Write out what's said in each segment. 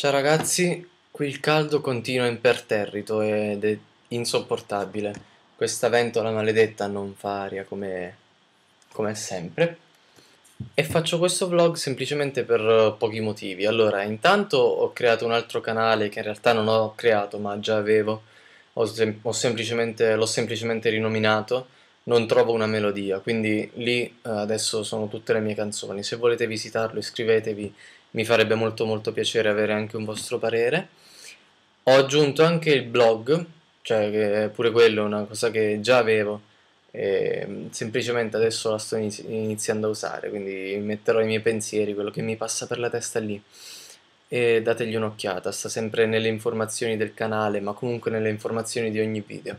Ciao ragazzi, qui il caldo continua imperterrito ed è insopportabile. Questa ventola maledetta non fa aria come, come sempre. E faccio questo vlog semplicemente per pochi motivi. Allora, intanto ho creato un altro canale che in realtà non ho creato ma già avevo. Ho sem ho semplicemente, l'ho semplicemente rinominato. Non trovo una melodia, quindi lì eh, adesso sono tutte le mie canzoni. Se volete visitarlo iscrivetevi mi farebbe molto molto piacere avere anche un vostro parere. Ho aggiunto anche il blog, cioè che pure quello è una cosa che già avevo, e mm, semplicemente adesso la sto iniziando a usare, quindi metterò i miei pensieri, quello che mi passa per la testa lì e dategli un'occhiata, sta sempre nelle informazioni del canale, ma comunque nelle informazioni di ogni video.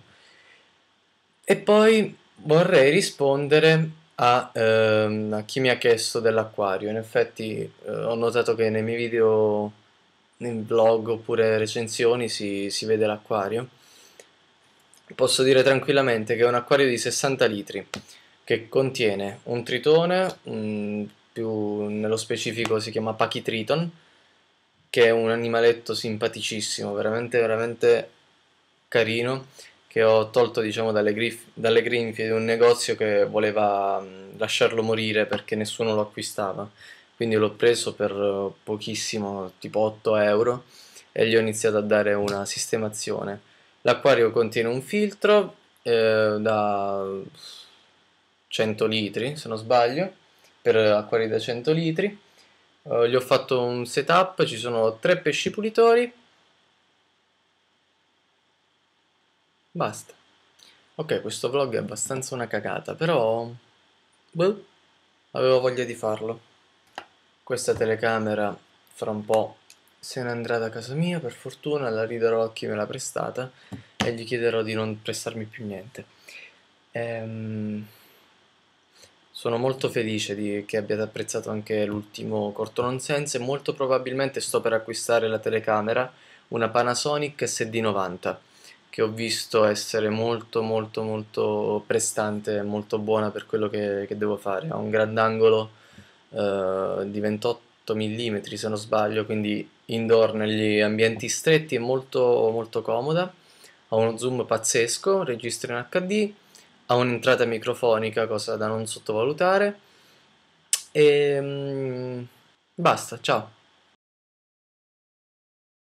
E poi vorrei rispondere a, ehm, a chi mi ha chiesto dell'acquario. In effetti eh, ho notato che nei miei video, nei vlog oppure recensioni si, si vede l'acquario. Posso dire tranquillamente che è un acquario di 60 litri che contiene un tritone, un, più nello specifico si chiama Pachitriton, che è un animaletto simpaticissimo, veramente, veramente carino che ho tolto diciamo, dalle, grif- dalle, grinfie di un negozio che voleva mm, lasciarlo morire perché nessuno lo acquistava. Quindi l'ho preso per eh, pochissimo, tipo 8 euro, e gli ho iniziato a dare una sistemazione. L'acquario contiene un filtro eh, da 100 litri, se non sbaglio, per acquari da 100 litri. Eh, gli ho fatto un setup, ci sono tre pesci pulitori Basta. Ok, questo vlog è abbastanza una cagata, però... Boh, avevo voglia di farlo. Questa telecamera fra un po' se ne andrà da casa mia, per fortuna la riderò a chi me l'ha prestata e gli chiederò di non prestarmi più niente. Ehm... Sono molto felice di, che abbiate apprezzato anche l'ultimo corto nonsense, molto probabilmente sto per acquistare la telecamera, una Panasonic SD90 che ho visto essere molto molto molto prestante molto buona per quello che, che devo fare ha un grandangolo eh, di 28 mm se non sbaglio quindi indoor negli ambienti stretti è molto molto comoda ha uno zoom pazzesco registra in HD ha un'entrata microfonica cosa da non sottovalutare e ehm, basta ciao